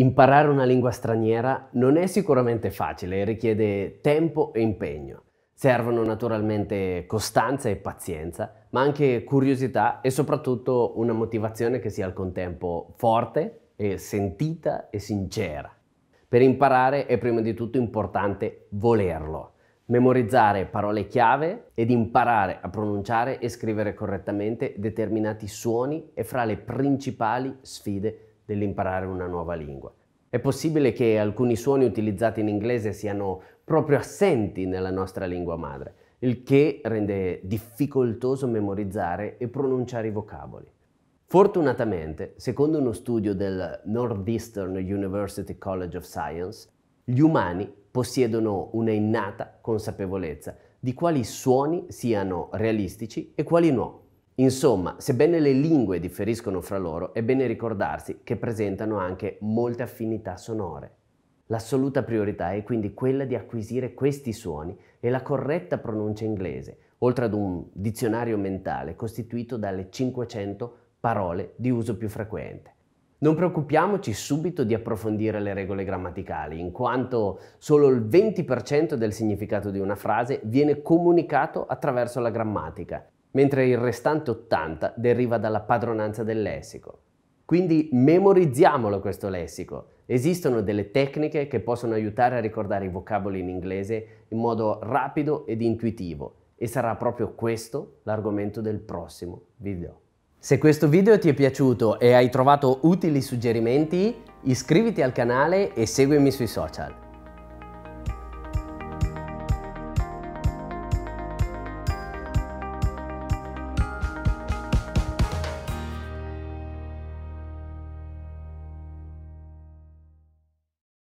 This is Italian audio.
Imparare una lingua straniera non è sicuramente facile e richiede tempo e impegno. Servono naturalmente costanza e pazienza, ma anche curiosità e soprattutto una motivazione che sia al contempo forte e sentita e sincera. Per imparare è prima di tutto importante volerlo, memorizzare parole chiave ed imparare a pronunciare e scrivere correttamente determinati suoni è fra le principali sfide dell'imparare una nuova lingua. È possibile che alcuni suoni utilizzati in inglese siano proprio assenti nella nostra lingua madre, il che rende difficoltoso memorizzare e pronunciare i vocaboli. Fortunatamente, secondo uno studio del Northeastern University College of Science, gli umani possiedono una innata consapevolezza di quali suoni siano realistici e quali no. Insomma, sebbene le lingue differiscono fra loro, è bene ricordarsi che presentano anche molte affinità sonore. L'assoluta priorità è quindi quella di acquisire questi suoni e la corretta pronuncia inglese, oltre ad un dizionario mentale costituito dalle 500 parole di uso più frequente. Non preoccupiamoci subito di approfondire le regole grammaticali, in quanto solo il 20% del significato di una frase viene comunicato attraverso la grammatica mentre il restante 80 deriva dalla padronanza del lessico. Quindi memorizziamolo questo lessico. Esistono delle tecniche che possono aiutare a ricordare i vocaboli in inglese in modo rapido ed intuitivo e sarà proprio questo l'argomento del prossimo video. Se questo video ti è piaciuto e hai trovato utili suggerimenti, iscriviti al canale e seguimi sui social.